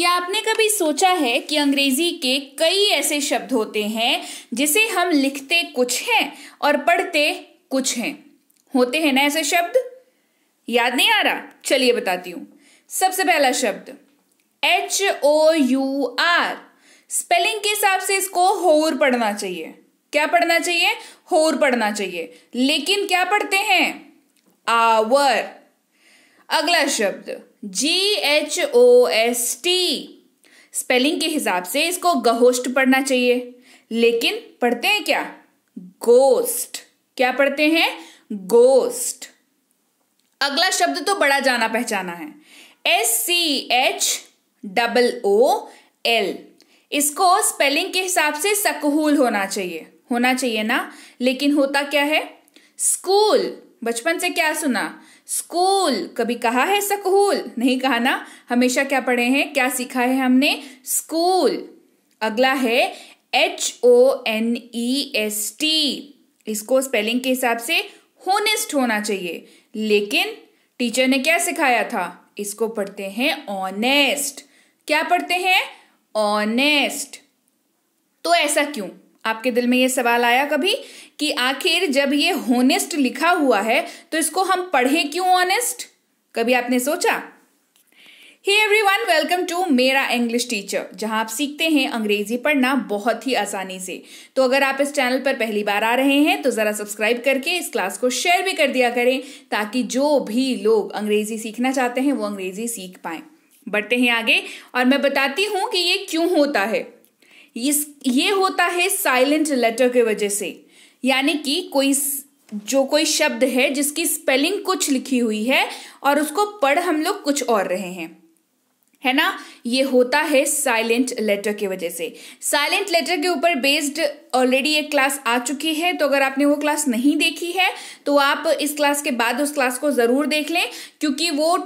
क्या आपने कभी सोचा है कि अंग्रेजी के कई ऐसे शब्द होते हैं जिसे हम लिखते कुछ हैं और पढ़ते कुछ हैं होते हैं ना ऐसे शब्द याद नहीं आ रहा चलिए बताती हूं सबसे पहला शब्द H O U R spelling के हिसाब से इसको होर पढ़ना चाहिए क्या पढ़ना चाहिए होर पढ़ना चाहिए लेकिन क्या पढ़ते हैं आवर अगला शब्द G H O S T spelling के हिसाब से इसको गहोस्ट पढ़ना चाहिए लेकिन पढ़ते हैं क्या गोस्ट क्या पढ़ते हैं गोस्ट अगला शब्द तो बड़ा जाना पहचाना है S C H double O L इसको स्पेलिंग के हिसाब से सकहूल होना चाहिए होना चाहिए ना लेकिन होता क्या है स्कूल बचपन से क्या सुना स्कूल कभी कहा है सकूल नहीं कहा ना हमेशा क्या पढ़े हैं क्या सीखा है हमने स्कूल अगला है H O N E S T इसको स्पेलिंग के हिसाब से होनेस्ट होना चाहिए लेकिन टीचर ने क्या सिखाया था इसको पढ़ते हैं ऑनेस्ट क्या पढ़ते हैं ऑनेस्ट तो ऐसा क्यों आपके दिल में ये सवाल आया कभी कि आखिर जब ये होनेस्ट लिखा हुआ है तो इसको हम पढ़ें क्यों ऑनेस्ट कभी आपने सोचा hey everyone welcome to मेरा इंग्लिश टीचर जहां आप सीखते हैं अंग्रेजी पढ़ना बहुत ही आसानी से तो अगर आप इस चैनल पर पहली बार आ रहे हैं तो ज़रा सब्सक्राइब करके इस क्लास को शेयर भी कर दिया करें ताकि जो भी लोग अंग्रेजी सीखना चाहते हैं वो अंग्रेजी सीख पाए बढ़ते हैं आगे और मैं बताती हूं कि ये क्यों होता है ये ये होता है साइलेंट लेटर के वजह से यानी कि कोई जो कोई शब्द है जिसकी स्पेलिंग कुछ लिखी हुई है और उसको पढ़ हम लोग कुछ और रहे हैं है ना ये होता है साइलेंट लेटर की वजह से साइलेंट लेटर के ऊपर बेस्ड ऑलरेडी एक क्लास आ चुकी है तो अगर आपने वो क्लास नहीं देखी है तो आप इस क्लास के बाद उस क्लास को ज़रूर देख लें क्योंकि वो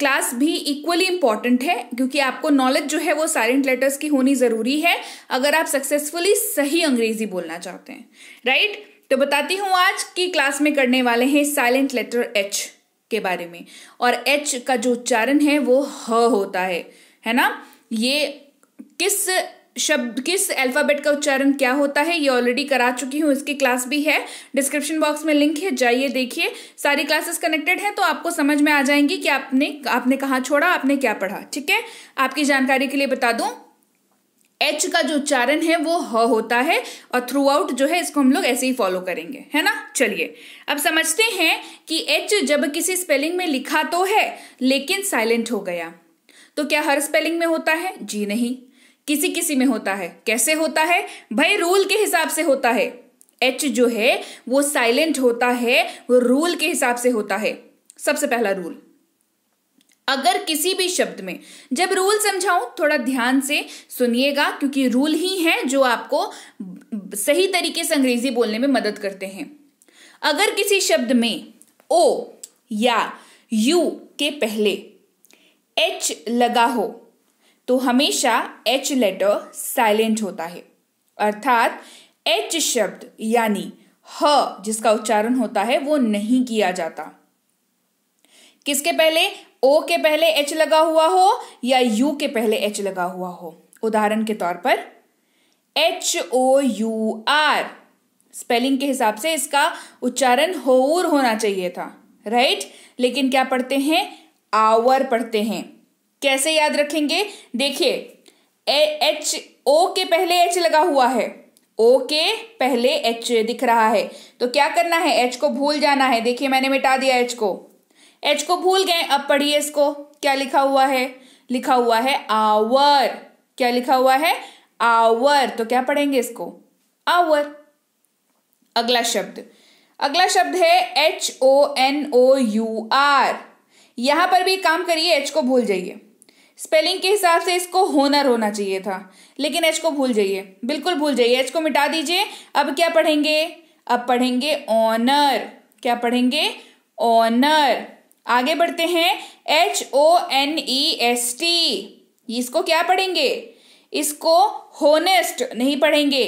क्लास भी इक्वली इंपॉर्टेंट है क्योंकि आपको नॉलेज जो है वो साइलेंट लेटर्स की होनी ज़रूरी है अगर आप सक्सेसफुली सही अंग्रेजी बोलना चाहते हैं राइट right? तो बताती हूं आज की क्लास में करने वाले हैं साइलेंट लेटर एच के बारे में और एच का जो उच्चारण है वो ह होता है है ना ये किस शब्द किस अल्फ़ाबेट का उच्चारण क्या होता है ये ऑलरेडी करा चुकी हूँ इसकी क्लास भी है डिस्क्रिप्शन बॉक्स में लिंक है जाइए देखिए सारी क्लासेस कनेक्टेड हैं तो आपको समझ में आ जाएंगी कि आपने आपने कहाँ छोड़ा आपने क्या पढ़ा ठीक है आपकी जानकारी के लिए बता दूँ एच का जो उच्चारण है वो ह होता है और थ्रू आउट जो है इसको हम लोग ऐसे ही फॉलो करेंगे है ना चलिए अब समझते हैं कि एच जब किसी स्पेलिंग में लिखा तो है लेकिन साइलेंट हो गया तो क्या हर स्पेलिंग में होता है जी नहीं किसी किसी में होता है कैसे होता है भाई रूल के हिसाब से होता है एच जो है वो साइलेंट होता है वो रूल के हिसाब से होता है सबसे पहला रूल अगर किसी भी शब्द में जब रूल समझाऊं थोड़ा ध्यान से सुनिएगा क्योंकि रूल ही है जो आपको सही तरीके से अंग्रेजी बोलने में मदद करते हैं अगर किसी शब्द में ओ या यू के पहले एच लगा हो तो हमेशा एच लेटर साइलेंट होता है अर्थात एच शब्द यानी ह जिसका उच्चारण होता है वो नहीं किया जाता किसके पहले ओ के पहले एच लगा हुआ हो या यू के पहले एच लगा हुआ हो उदाहरण के तौर पर H O U R spelling के हिसाब से इसका उच्चारण होर होना चाहिए था राइट लेकिन क्या पढ़ते हैं आवर पढ़ते हैं कैसे याद रखेंगे देखिए एच ओ के पहले एच लगा हुआ है ओ के पहले एच दिख रहा है तो क्या करना है एच को भूल जाना है देखिए मैंने मिटा दिया एच को एच को भूल गए अब पढ़िए इसको क्या लिखा हुआ है लिखा हुआ है आवर क्या लिखा हुआ है आवर तो क्या पढ़ेंगे इसको आवर अगला शब्द अगला शब्द है H O N O U R यहां पर भी काम करिए एच को भूल जाइए स्पेलिंग के हिसाब से इसको होनर होना चाहिए था लेकिन एच को भूल जाइए बिल्कुल भूल जाइए एच को मिटा दीजिए अब क्या पढ़ेंगे अब पढ़ेंगे ऑनर क्या पढ़ेंगे ऑनर आगे बढ़ते हैं H O N E S T इसको क्या पढ़ेंगे इसको होनेस्ट नहीं पढ़ेंगे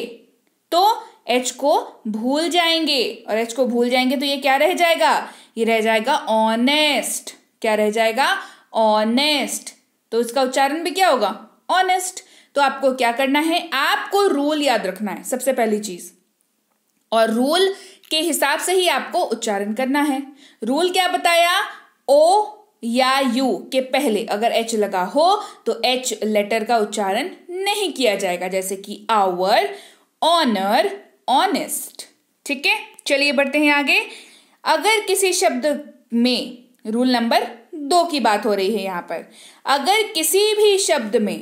तो एच को भूल जाएंगे और एच को भूल जाएंगे तो ये क्या रह जाएगा ये रह जाएगा ऑनेस्ट क्या रह जाएगा ऑनेस्ट तो इसका उच्चारण भी क्या होगा ऑनेस्ट तो आपको क्या करना है आपको रूल याद रखना है सबसे पहली चीज और रूल के हिसाब से ही आपको उच्चारण करना है रूल क्या बताया ओ या यू के पहले अगर एच लगा हो तो एच लेटर का उच्चारण नहीं किया जाएगा जैसे कि आवर ऑनर ऑनेस्ट ठीक है चलिए बढ़ते हैं आगे अगर किसी शब्द में रूल नंबर दो की बात हो रही है यहाँ पर अगर किसी भी शब्द में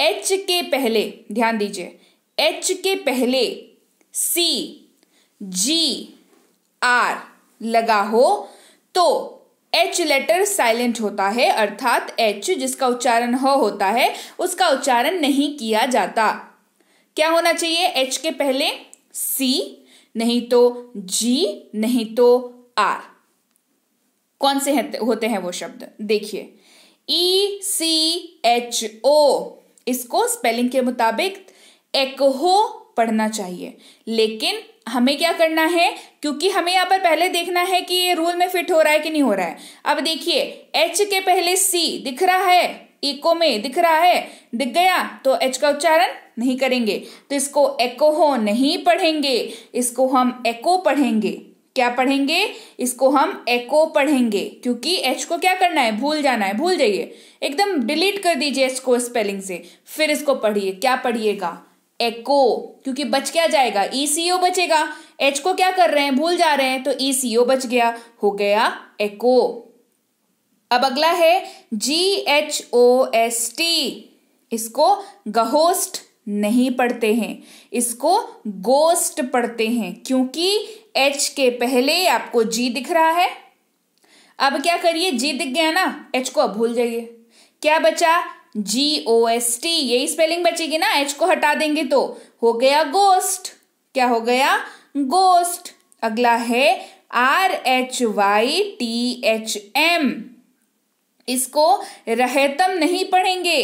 एच के पहले ध्यान दीजिए एच के पहले सी जी आर लगा हो तो एच लेटर साइलेंट होता है अर्थात एच जिसका उच्चारण हो होता है उसका उच्चारण नहीं किया जाता क्या होना चाहिए एच के पहले सी नहीं तो जी नहीं तो आर कौन से होते हैं वो शब्द देखिए ई सी एच ओ इसको स्पेलिंग के मुताबिक एकहो पढ़ना चाहिए लेकिन हमें क्या करना है क्योंकि हमें यहाँ पर पहले देखना है कि ये रूल में फिट हो रहा है कि नहीं हो रहा है अब देखिए एच के पहले सी दिख रहा है इको में दिख रहा है दिख गया तो एच का उच्चारण नहीं करेंगे तो इसको एकोहो नहीं पढ़ेंगे इसको हम एको पढ़ेंगे क्या पढ़ेंगे इसको हम एको पढ़ेंगे क्योंकि एच को क्या करना है भूल जाना है भूल जाइए एकदम डिलीट कर दीजिए इसको स्पेलिंग से फिर इसको पढ़िए क्या पढ़िएगा एको क्योंकि बच क्या जाएगा ई सी ओ बचेगा एच को क्या कर रहे हैं भूल जा रहे हैं तो ई सी ओ बच गया हो गया एको अब अगला है G H O S T इसको गहोस्ट नहीं पढ़ते हैं इसको गोस्ट पढ़ते हैं क्योंकि एच के पहले आपको जी दिख रहा है अब क्या करिए जी दिख गया ना एच को अब भूल जाइए क्या बचा जी ओ एस टी यही स्पेलिंग बचेगी ना एच को हटा देंगे तो हो गया गोस्ट क्या हो गया गोस्ट अगला है R H Y T H M इसको रहतम नहीं पढ़ेंगे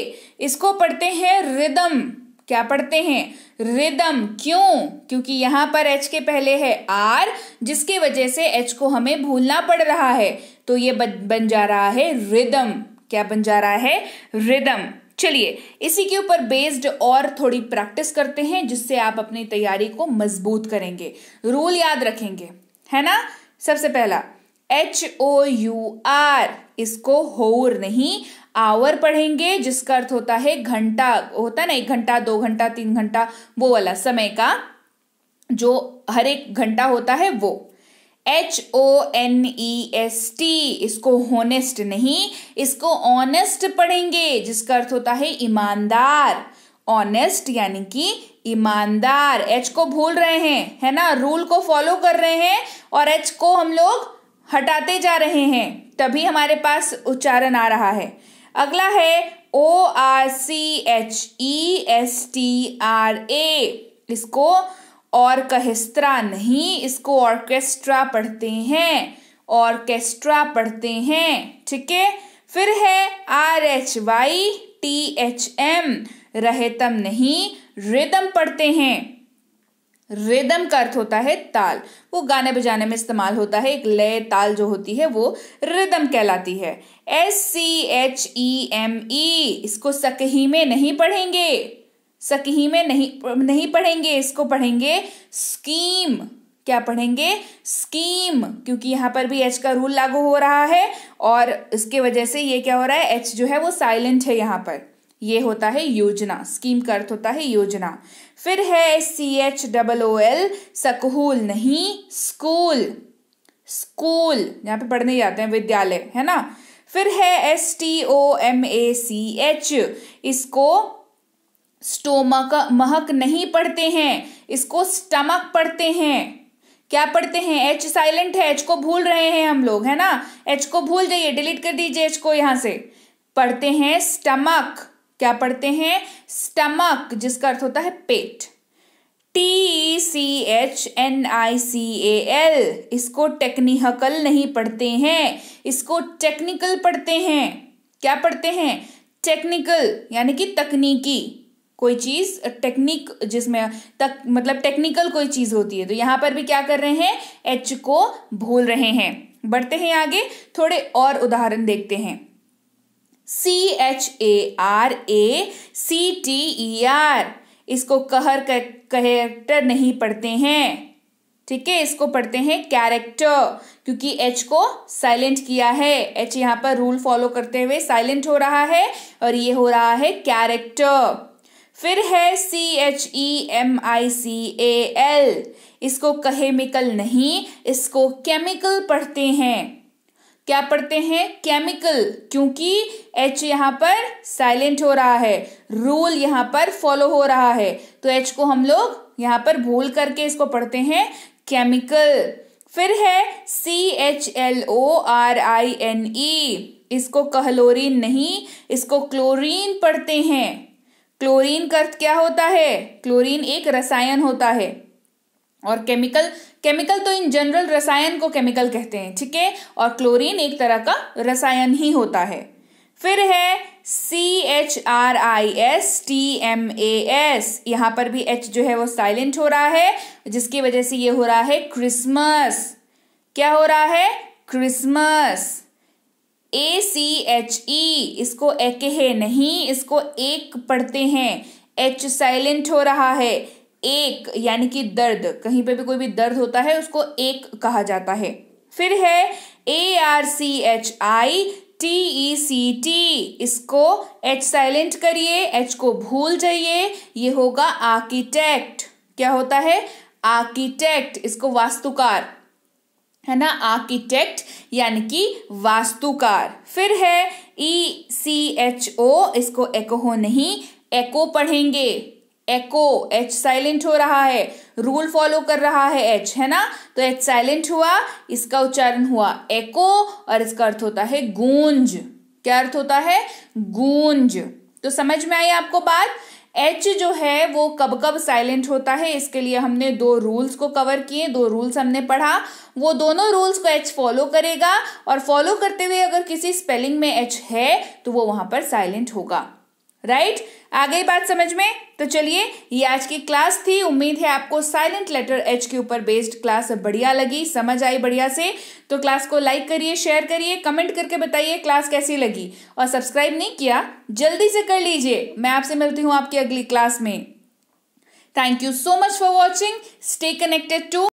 इसको पढ़ते हैं रिदम क्या पढ़ते हैं रिदम क्यों क्योंकि यहां पर एच के पहले है आर जिसके वजह से एच को हमें भूलना पड़ रहा है तो ये बन जा रहा है रिदम क्या बन जा रहा है रिदम चलिए इसी के ऊपर बेस्ड और थोड़ी प्रैक्टिस करते हैं जिससे आप अपनी तैयारी को मजबूत करेंगे रूल याद रखेंगे है ना सबसे पहला एच ओ यू आर इसको होर नहीं आवर पढ़ेंगे जिसका अर्थ होता है घंटा होता है ना एक घंटा दो घंटा तीन घंटा वो वाला समय का जो हर एक घंटा होता है वो H O N E S T इसको होनेस्ट नहीं इसको ऑनेस्ट पढ़ेंगे जिसका अर्थ होता है ईमानदार ऑनेस्ट यानी कि ईमानदार एच को भूल रहे हैं है ना रूल को फॉलो कर रहे हैं और एच को हम लोग हटाते जा रहे हैं तभी हमारे पास उच्चारण आ रहा है अगला है O R C H E S T R A इसको और कहस्तरा नहीं इसको ऑर्केस्ट्रा पढ़ते हैं ऑर्केस्ट्रा पढ़ते हैं ठीक है फिर है R H Y T H M रहतम नहीं रिदम पढ़ते हैं रिदम का अर्थ होता है ताल वो गाने बजाने में इस्तेमाल होता है एक लय ताल जो होती है वो रिदम कहलाती है S C H E M E इसको सकही में नहीं पढ़ेंगे सकही में नहीं नहीं पढ़ेंगे इसको पढ़ेंगे स्कीम क्या पढ़ेंगे स्कीम क्योंकि यहां पर भी एच का रूल लागू हो रहा है और इसके वजह से ये क्या हो रहा है एच जो है वो साइलेंट है यहाँ पर ये होता है योजना स्कीम का अर्थ होता है योजना फिर है C H double O L सकहूल नहीं स्कूल स्कूल यहाँ पे पढ़ने जाते हैं विद्यालय है ना फिर है S T O M A C H इसको स्टोमक महक नहीं पढ़ते हैं इसको स्टमक पढ़ते हैं क्या पढ़ते हैं एच साइलेंट है एच को भूल रहे हैं हम लोग है ना एच को भूल जाइए डिलीट कर दीजिए एच को यहां से पढ़ते हैं स्टमक क्या पढ़ते हैं स्टमक जिसका अर्थ होता है पेट T E C H N I C A L इसको टेक्निकल नहीं पढ़ते हैं इसको टेक्निकल पढ़ते हैं क्या पढ़ते हैं टेक्निकल यानी कि तकनीकी कोई चीज़ टेक्निक जिसमें तक मतलब टेक्निकल कोई चीज़ होती है तो यहां पर भी क्या कर रहे हैं एच को भूल रहे हैं बढ़ते हैं आगे थोड़े और उदाहरण देखते हैं C H A R A C T E R इसको कहर कैरेक्टर नहीं पढ़ते हैं ठीक है इसको पढ़ते हैं कैरेक्टर क्योंकि एच को साइलेंट किया है एच यहाँ पर रूल फॉलो करते हुए साइलेंट हो रहा है और ये हो रहा है कैरेक्टर फिर है C H E M I C A L इसको कहेमिकल नहीं इसको केमिकल पढ़ते हैं क्या पढ़ते हैं केमिकल क्योंकि एच यहां पर साइलेंट हो रहा है रूल यहां पर फॉलो हो रहा है तो एच को हम लोग यहां पर भूल करके इसको पढ़ते हैं केमिकल फिर है C H L O R I N E इसको कहलोरीन नहीं इसको क्लोरीन पढ़ते हैं क्लोरीन का अर्थ क्या होता है क्लोरीन एक रसायन होता है और केमिकल केमिकल तो इन जनरल रसायन को केमिकल कहते हैं ठीक है और क्लोरीन एक तरह का रसायन ही होता है फिर है C H R I S T M A S यहाँ पर भी एच जो है वो साइलेंट हो रहा है जिसकी वजह से ये हो रहा है क्रिसमस क्या हो रहा है क्रिसमस ए सी एच ई इसको एके है नहीं इसको एक पढ़ते हैं एच साइलेंट हो रहा है एक यानी कि दर्द कहीं पे भी कोई भी दर्द होता है उसको एक कहा जाता है फिर है A R C H I T E C T इसको एच साइलेंट करिए एच को भूल जाइए ये होगा आर्किटेक्ट क्या होता है आर्किटेक्ट इसको वास्तुकार है ना आर्किटेक्ट यानी कि वास्तुकार फिर है ई सी एच ओ इसको एको नहीं एको पढ़ेंगे एको एच साइलेंट हो रहा है रूल फॉलो कर रहा है एच है ना तो एच साइलेंट हुआ इसका उच्चारण हुआ एको और इसका अर्थ होता है गूंज क्या अर्थ होता है गूंज तो समझ में आई आपको बात एच जो है वो कब कब साइलेंट होता है इसके लिए हमने दो रूल्स को कवर किए दो रूल्स हमने पढ़ा वो दोनों रूल्स को एच फॉलो करेगा और फॉलो करते हुए अगर किसी स्पेलिंग में एच है तो वो वहां पर साइलेंट होगा राइट आ गई बात समझ में तो चलिए ये आज की क्लास थी उम्मीद है आपको साइलेंट लेटर एच के ऊपर बेस्ड क्लास बढ़िया लगी समझ आई बढ़िया से तो क्लास को लाइक करिए शेयर करिए कमेंट करके बताइए क्लास कैसी लगी और सब्सक्राइब नहीं किया जल्दी से कर लीजिए मैं आपसे मिलती हूँ आपकी अगली क्लास में thank you so much for watching stay connected to